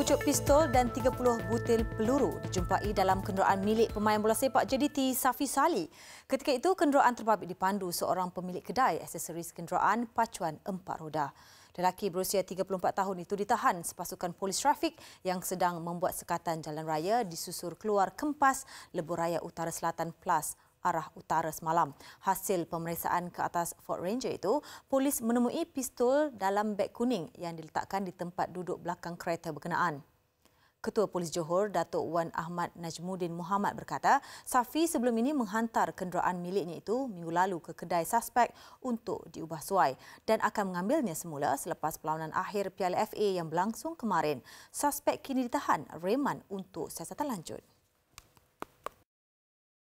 pucuk pistol dan 30 butil peluru dijumpai dalam kenderaan milik pemain bola sepak JDT Safi Sali. Ketika itu, kenderaan terbabit dipandu seorang pemilik kedai aksesoris kenderaan pacuan empat roda. Lelaki berusia 34 tahun itu ditahan sepasukan polis trafik yang sedang membuat sekatan jalan raya disusur keluar kempas lebur raya utara selatan Plus, arah utara semalam. Hasil pemeriksaan ke atas Ford Ranger itu, polis menemui pistol dalam beg kuning yang diletakkan di tempat duduk belakang kereta berkenaan. Ketua Polis Johor Datuk Wan Ahmad Najmudin Muhammad berkata, Safi sebelum ini menghantar kenderaan miliknya itu minggu lalu ke kedai suspek untuk diubah suai dan akan mengambilnya semula selepas perlawanan akhir Piala FA yang berlangsung kemarin. Suspek kini ditahan reman untuk siasatan lanjut.